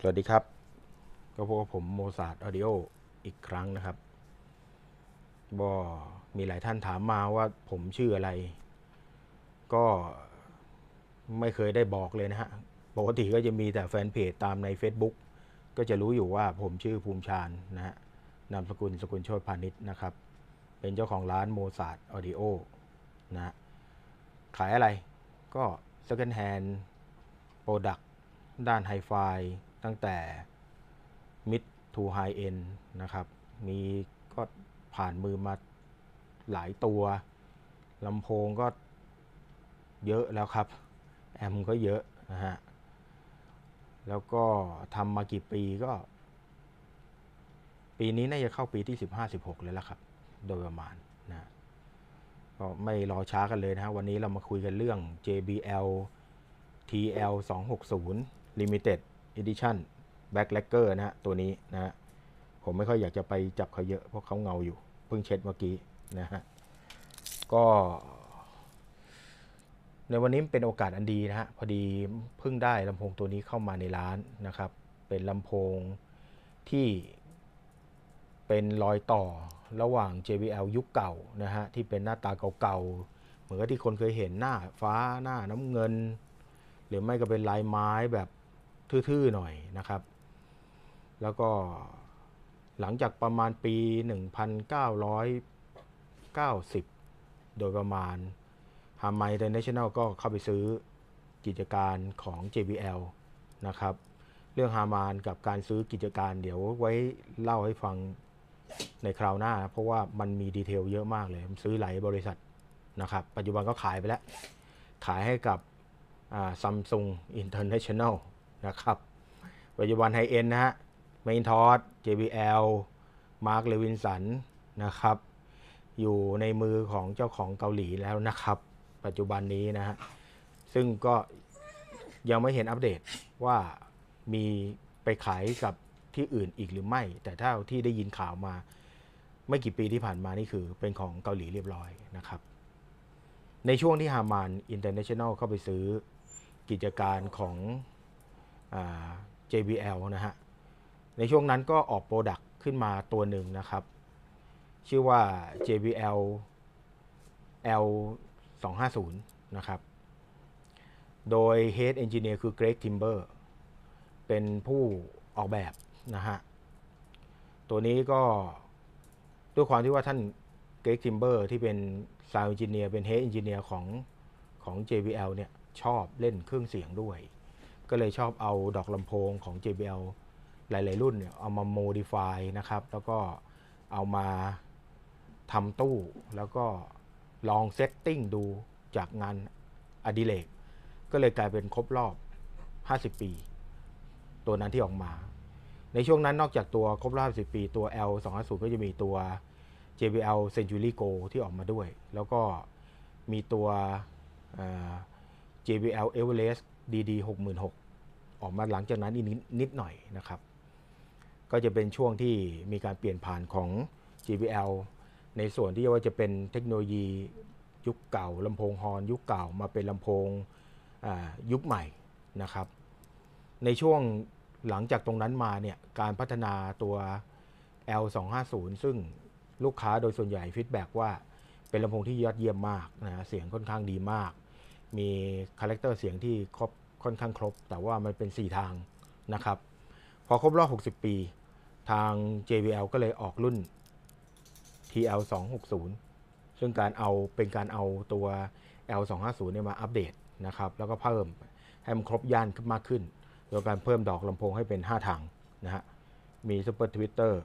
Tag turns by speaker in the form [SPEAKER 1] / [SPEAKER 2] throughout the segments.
[SPEAKER 1] สวัสดีครับ ก็พบกับผมโมซาร์ทออดิโออีกครั้งนะครับบอมีหลายท่านถามมาว่าผมชื่ออะไร ก็ไม่เคยได้บอกเลยนะฮะปกติก็จะมีแต่แฟนเพจตามใน Facebook ก็จะรู้อยู่ว่าผมชื่อภูมิชานนะฮะนามสกุลสกุลโชติพาณิชย์นะครับ เป็นเจ้าของร้านโมซาร์ทออดิโอนะขายอะไรก็ second hand product ด้านไฮไฟตั้งแต่ mid to high end นะครับ มีก็ผ่านมือมาหลายตัว ลำโพงก็เยอะแล้วครับ แอมก็เยอะนะฮะ แล้วก็ทำมากี่ปีก็ ปีนี้น่าจะเข้าปีที่ 15-16เลยแล้วครับ โดยประมาณนะ ก็ไม่รอช้ากันเลยนะฮะวันนี้เรามาคุยกันเรื่อง JBL TL 260 Limited Edition Black l a c k e r นะฮะตัวนี้นะฮะผมไม่ค่อยอยากจะไปจับเขาเยอะ เพราะเขาเงาอยู่เพิ่งเช็ดเมื่อกี้นะฮะก็ในวันนี้เป็นโอกาสอันดีนะฮะพอดีเพิ่งได้ลำโพงตัวนี้เข้ามาในร้านนะครับเป็นลำโพงที่เป็นรอยต่อระหว่าง JBL ยุคเก่านะฮะที่เป็นหน้าตาเก่าๆเหมือนกับที่คนเคยเห็นหน้าฟ้าหน้าน้ำเงิน หรือไม่ก็เป็นลายไม้แบบทื่อ ๆ หน่อยนะครับ แล้วก็หลังจากประมาณปี 1990 โดยประมาณฮามายเดนเนชั่นแนลก็เข้าไปซื้อกิจการของ JBL นะครับ เรื่องฮามานกับการซื้อกิจการเดี๋ยวไว้เล่าให้ฟังในคราวหน้าเพราะว่ามันมี ดีเทลเยอะมากเลยซื้อหลายบริษัท นะครับปัจจุบันก็ขายไปแล้ว ขายให้กับซัมซุงอินเตอร์เนชั่นแนลนะครับ ปัจจุบันไฮเอ็นนะฮะเมนทอส JBL มาร์ l เลวินสันะครับ อยู่ในมือของเจ้าของเกาหลีแล้วนะครับ ปัจจุบันนี้นะฮะ ซึ่งก็ยังไม่เห็นอัปเดตว่ามีไปขายกับที่อื่นอีกหรือไม่ แต่ถ้าที่ได้ยินข่าวมา ไม่กี่ปีที่ผ่านมานี่คือ เป็นของเกาหลีเรียบร้อยนะครับ ในช่วงที่ฮามานอินเตอร์เนชั่นแนลเข้าไปซื้อกิจการของ JBL นะฮะในช่วงนั้นก็ออกโปรดักต์ขึ้นมาตัวหนึ่งนะครับ ชื่อว่า JBL L 250นะครับโดย Head Engineer คือ Greg Timber เป็นผู้ออกแบบนะฮะตัวนี้ก็ด้วยความที่ว่าท่าน Greg Timber ที่เป็น Sound Engineer เป็น Head Engineer ของของ JBL เนี่ยชอบเล่นเครื่องเสียงด้วยก็เลยชอบเอาดอกลำโพงของ JBL หลายๆ รุ่นเนี่ยเอามาโมดิฟายนะครับ แล้วก็เอามาทำตู้ แล้วก็ลองเซตติ้งดูจากงานอดิเรกก็เลยกลายเป็นครบรอบ 50 ปี ตัวนั้นที่ออกมา ในช่วงนั้นนอกจากตัวครบรอบ 5 0 ปีตัว L 2 0ก็จะมีตัว JBL Century Go ที่ออกมาด้วย แล้วก็มีตัว JBL Everest ดีๆหกหมื่นหกออกมาหลังจากนั้นอีกนิดหน่อยนะครับ ก็จะเป็นช่วงที่มีการเปลี่ยนผ่านของ g b l ในส่วนที่ว่าจะเป็นเทคโนโลยียุคเก่า ลำโพงฮอน ยุคเก่ามาเป็น ลำโพงยุคใหม่ นะครับ ใน ช่วง หลังจากตรงนั้นมา เนี่ย การพัฒนาตัว L250 ซึ่งลูกค้าโดยส่วนใหญ่ฟีดแบ็ว่า เป็นลำโพงที่ยอดเยี่ยมมากนะเสียงค่อนข้างดีมากมีคาแรคเตอร์เสียงที่ครบค่อนข้างครบแต่ว่ามันเป็น 4 ทางนะครับ พอครบรอบ60 ปีทาง JBL ก็เลยออกรุ่น TL 260ซึ่งการเอาเป็นการเอาตัว L 2 5 0เนี่ยมาอัปเดตนะครับ แล้วก็เพิ่มให้มันครบย่านขึ้นมากขึ้น โดยการเพิ่มดอกลำโพงให้เป็น 5 ทางนะฮะมีซ u เปอร์ทวิตเตอร์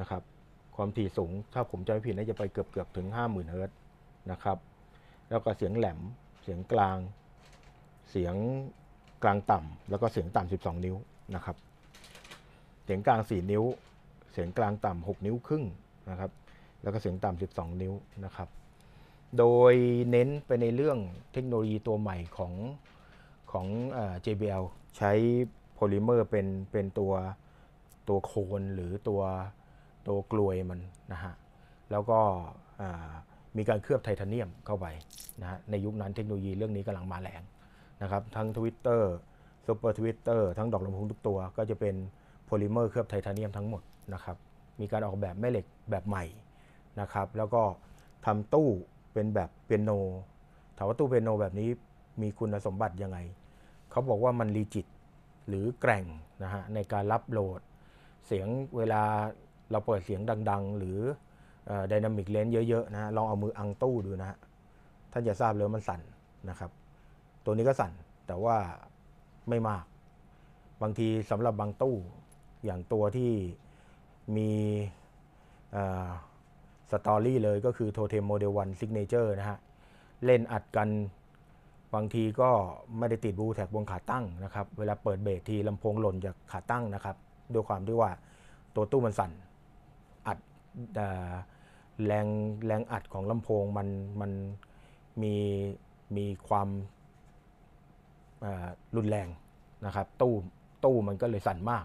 [SPEAKER 1] นะครับ ความถี่สูงถ้าผมจำไม่ผิดน่าจะไปเกือบเกือบถึง 50,000เฮิร์ตนะครับแล้วก็เสียงแหลมเสียงกลาง เสียงกลางต่ำแล้วก็เสียงต่ำ12 นิ้วนะครับ เสียงกลาง 4 นิ้ว เสียงกลางต่ำ6นิ้วครึ่งนะครับ แล้วก็เสียงต่ำ12 นิ้วนะครับ โดยเน้นไปในเรื่องเทคโนโลยีตัวใหม่ของของ JBL ใช้โพลิเมอร์เป็นเป็นตัวตัวโคนหรือตัวตัวกลวยมันนะฮะ แล้วก็มีการเคลือบไทเทเนียมเข้าไปนะฮะในยุคนั้นเทคโนโลยีเรื่องนี้กำลังมาแรงนะครับทั้ง Twitter ซ u เปอร์ทวิตเตอร์ทั้งดอกลำพงทุกตัว ก็จะเป็นโพลิเมอร์เคลือบไทเทเนียมทั้งหมดนะครับมีการออกแบบแม่เหล็กแบบใหม่นะครับแล้วก็ทำตู้เป็นแบบเปียโนถามว่าตู้เปียโนแบบนี้มีคุณสมบัติยังไง เขาบอกว่ามันรีจิตหรือแกร่งนะฮะในการรับโหลดเสียงเวลาเราเปิดเสียงดัง ๆ หรือดินามิกเลนส์เยอะๆนะลองเอามืออังตู้ดูนะท่านจะทราบเลยมันสั่นนะครับตัวนี้ก็สั่นแต่ว่าไม่มากบางทีสำหรับบางตู้ อย่างตัวที่มีสตอรี่เลยก็คือโทเทมโมเดลวันซิกเนเจอร์นะฮะเล่นอัดกันบางทีก็ไม่ได้ติดบูแท็กบนขาตั้งนะครับ เวลาเปิดเบรกทีลำโพงหล่นจากขาตั้งนะครับด้วยความที่ว่าตัวตู้มันสั่นแรงแรงอัดของลำโพงมันมันมีมีความรุนแรงนะครับ ตู้ตู้มันก็เลยสั่นมาก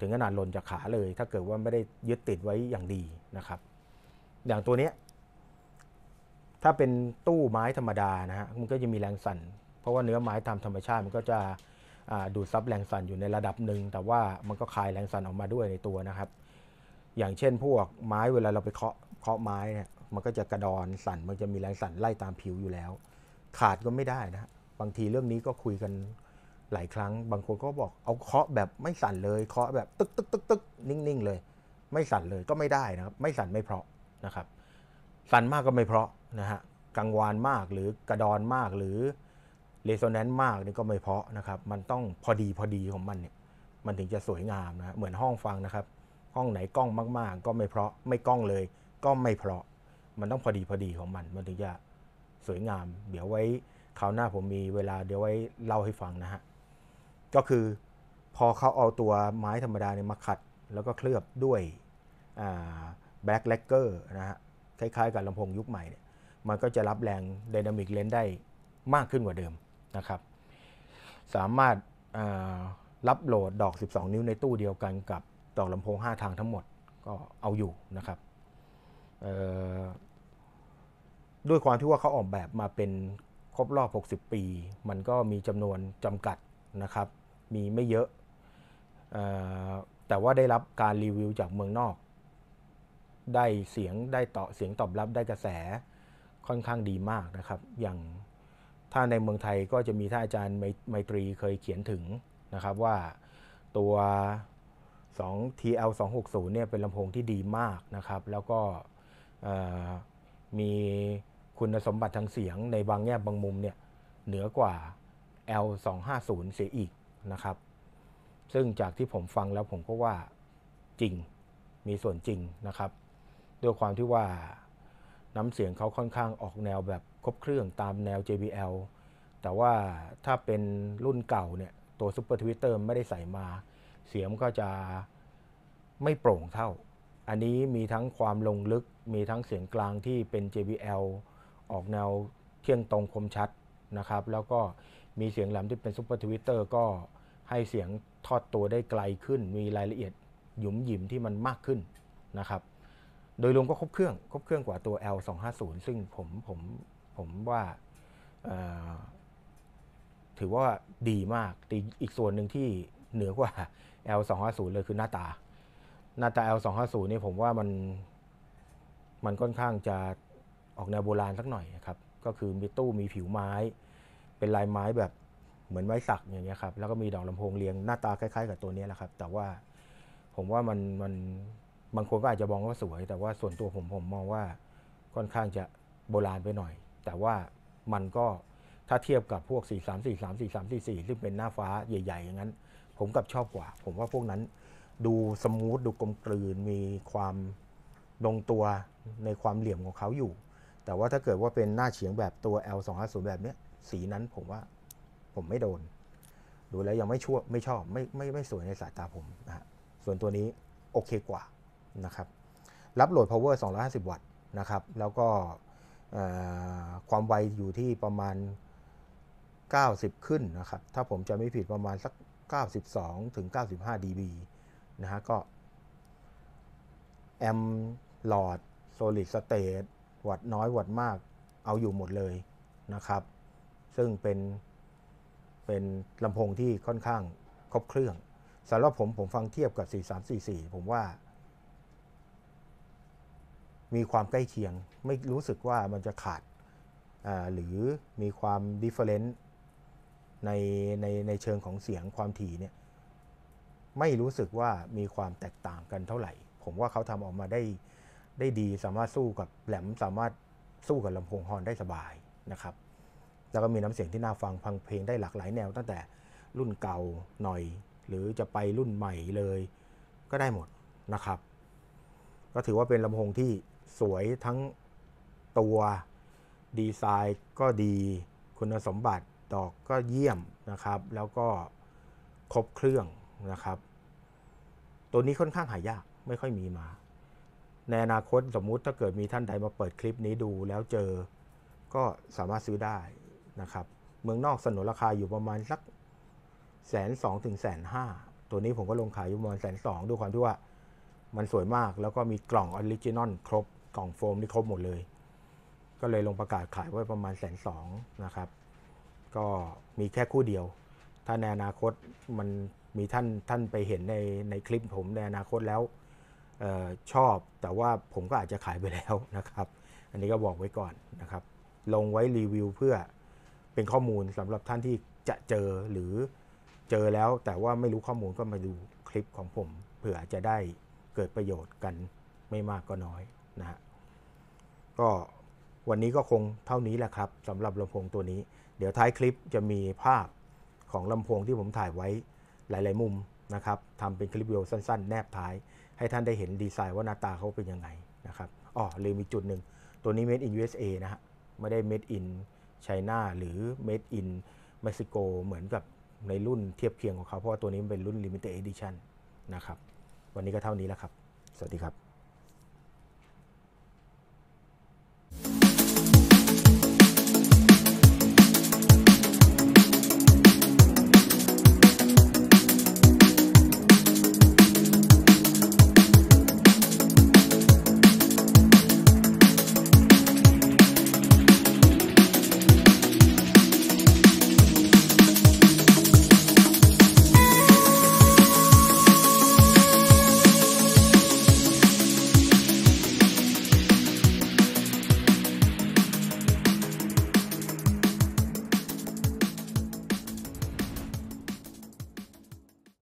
[SPEAKER 1] ถึงขนาดหล่นจากขาเลย ถ้าเกิดว่าไม่ได้ยึดติดไว้อย่างดีนะครับ อย่างตัวเนี้ยถ้าเป็นตู้ไม้ธรรมดานะฮะมันก็จะมีแรงสั่นเพราะว่าเนื้อไม้ตามธรรมชาติมันก็จะดูดซับแรงสั่นอยู่ในระดับหนึ่งแต่ว่ามันก็คลายแรงสั่นออกมาด้วยในตัวนะครับอย่างเช่น พวกไม้เวลาเราไปเคาะเคาะไม้เนี่ยมันก็จะกระดอนสั่นมันจะมีแรงสั่นไล่ตามผิวอยู่แล้ว ขาดก็ไม่ได้นะ บางทีเรื่องนี้ก็คุยกันหลายครั้ง บางคนก็บอกเอาเคาะแบบไม่สั่นเลยเคาะแบบตึกตึกตึกตึกนิ่งๆเลย ไม่สั่นเลยก็ไม่ได้นะครับไม่สั่นไม่เพราะนะครับ สั่นมากก็ไม่เพราะนะฮะกังวานมากหรือกระดอนมากหรือเรโซแนนซ์มากนี่ก็ไม่เพาะนะครับ มันต้องพอดีพอดีของมันเนี่ย มันถึงจะสวยงามนะเหมือนห้องฟังนะครับห้องไหนกล้องมากๆ ก็ไม่เพราะไม่กล้องเลย ก็ไม่เพราะมันต้องพอดีพอดีของมัน มันถึงจะสวยงาม เดี๋ยวไว้คราวหน้าผมมีเวลาเดี๋ยวไว้เล่าให้ฟังนะฮะ ก็คือพอเขาเอาตัวไม้ธรรมดาเนี่ยมาขัด แล้วก็เคลือบด้วยแบล็กเลกเกอร์นะฮะ คล้ายๆกับลำโพงยุคใหม่เนี่ยมันก็จะรับแรงดดนามิกเลนได้มากขึ้นกว่าเดิมนะครับสามารถรับโหลดดอก 12 นิ้วในตู้เดียวกันกับต่อลำโพง 5 ทางทั้งหมดก็เอาอยู่นะครับด้วยความที่ว่าเขาออกแบบมาเป็นครบรอบ 60 ปี มันก็มีจำนวนจำกัดนะครับ มีไม่เยอะ แต่ว่าได้รับการรีวิวจากเมืองนอก ได้เสียงได้ต่อเสียงตอบรับได้กระแสค่อนข้างดีมากนะครับ อย่างถ้าในเมืองไทยก็จะมีท่านอาจารย์ไมตรีเคยเขียนถึงนะครับว่าตัว2 TL 260เนี่ยเป็นลำโพงที่ดีมากนะครับ แล้วก็มีคุณสมบัติทางเสียงในบางแง่บางมุมเนี่ย เหนือกว่า L 2 5 0เสียอีกนะครับ ซึ่งจากที่ผมฟังแล้วผมก็ว่าจริงมีส่วนจริงนะครับ ด้วยความที่ว่าน้ำเสียงเขาค่อนข้างออกแนวแบบครบเครื่องตามแนว JBL แต่ว่าถ้าเป็นรุ่นเก่าเนี่ย ตัวซ u ์ทวิตเตอร์ไม่ได้ใส่มาเสียมก็จะไม่โปร่งเท่า อันนี้มีทั้งความลงลึก มีทั้งเสียงกลางที่เป็น JBL ออกแนวเที่ยงตรงคมชัดนะครับ แล้วก็มีเสียงแหลมที่เป็นซุปเปอร์ทวิตเตอร์ก็ให้เสียงทอดตัวได้ไกลขึ้น มีรายละเอียดหยุมหยิมที่มันมากขึ้นนะครับ โดยรวมก็ครบเครื่อง ครบเครื่องกว่าตัว L250 ซึ่งผมผมผมว่า ถือว่าดีมากตอีกส่วนหนึ่งที่เหนือกว่า L250 เลยคือหน้าตาหน้าตา L250 นี่ผมว่ามันมันค่อนข้างจะออกแนวโบราณสักหน่อยครับก็คือมีตู้มีผิวไม้ เป็นลายไม้แบบเหมือนไม้สักอย่างเงี้ยครับแล้วก็มีดอกลำโพงเรียงหน้าตาคล้ายๆกับตัวนี้แหละครับ แต่ว่าผมว่ามันมันบางคนก็อาจจะมองว่าสวย แต่ว่าส่วนตัวผมผมมองว่าค่อนข้างจะโบราณไปหน่อย แต่ว่ามันก็ถ้าเทียบกับพวก 4 3 4 3 4 3 4 4ซึ่งเป็นหน้าฟ้า ใหญ่ๆอย่างนั้นผมกับชอบกว่า ผมว่าพวกนั้นดูสมูท ดูกลมกลืน มีความ ลงตัวในความเหลี่ยมของเขาอยู่ แต่ว่าถ้าเกิดว่าเป็นหน้าเฉียงแบบตัว L 2 5 0แบบนี้ สีนั้นผมว่าผมไม่โดน ดูแล้วยังไม่ชั่ว ไม่ชอบ ไม่ไม่ไม่สวยในสายตาผมนะฮะส่วนตัวนี้โอเคกว่านะครับ รับโหลด power 250วัตต์นะครับ แล้วก็ความไวอยู่ที่ประมาณ 90 ขึ้นนะครับ ถ้าผมจะไม่ผิดประมาณสัก92 ถึง 95 dB นะฮะ ก็แอมหลอดโซลิดสเตตวัดน้อย วัดมาก เอาอยู่หมดเลยนะครับ ซึ่งเป็น เป็นลำโพงที่ค่อนข้างครบเครื่อง สำหรับผม ผมฟังเทียบกับ 4344 ผมว่า มีความใกล้เคียง ไม่รู้สึกว่ามันจะขาด หรือมีความดิเฟอเรนซในในในเชิงของเสียงความถี่เนี่ยไม่รู้สึกว่ามีความแตกต่างกันเท่าไหร่ผมว่าเขาทำออกมาได้ได้ดี สามารถสู้กับแหลมสามารถสู้กับลำโพงฮอนได้สบายนะครับ แล้วก็มีน้ำเสียงที่น่าฟังพังเพลงได้หลากหลายแนว ตั้งแต่รุ่นเก่าหน่อย หรือจะไปรุ่นใหม่เลยก็ได้หมดนะครับ ก็ถือว่าเป็นลำโพงที่สวยทั้งตัวดีไซน์ก็ดีคุณสมบัติดอกก็เยี่ยมนะครับ แล้วก็ครบเครื่องนะครับ ตัวนี้ค่อนข้างหายาก ไม่ค่อยมีมา ในอนาคตสมมุติถ้าเกิดมีท่านใดมาเปิดคลิปนี้ดูแล้วเจอก็สามารถซื้อได้นะครับ เมืองนอกสนนราคาอยู่ประมาณสักแสนสองถึงแสนห้าตัวนี้ผมก็ลงขายอยู่ประมาณแสนสองด้วยความที่ว่า มันสวยมากแล้วก็มีกล่องออริจินอลครบกล่องโฟมนี่ครบหมดเลย ก็เลยลงประกาศขายไว้ประมาณแสนสองนะครับก็มีแค่คู่เดียว ถ้าในอนาคตมันมีท่านท่านไปเห็นในในคลิปผมในอนาคตแล้วออชอบแต่ว่าผมก็อาจจะขายไปแล้วนะครับ อันนี้ก็บอกไว้ก่อนนะครับ ลงไว้รีวิวเพื่อเป็นข้อมูลสำหรับท่านที่จะเจอหรือเจอแล้วแต่ว่าไม่รู้ข้อมูลก็มาดูคลิปของผม เผื่อจะได้เกิดประโยชน์กันไม่มากก็น้อยนะฮะ ก็วันนี้ก็คงเท่านี้แหละครับสำหรับลำโพงตัวนี้ดี๋ยวท้ายคลิปจะมีภาพของลำโพงที่ผมถ่ายไว้หลาย ๆ มุมนะครับ ทำเป็นคลิปวิดีโอสั้นๆ แนบท้ายให้ท่านได้เห็นดีไซน์ว่าหน้าตาเขาเป็นยังไงนะครับอ๋อ ลืมอีกจุดหนึ่ง ตัวนี้ made in USA นะฮะ ไม่ได้ made in China หรือ made in Mexico เหมือนกับในรุ่นเทียบเคียงของเขา เพราะว่าตัวนี้เป็นรุ่น limited edition นะครับ วันนี้ก็เท่านี้แล้วครับ สวัสดีครับ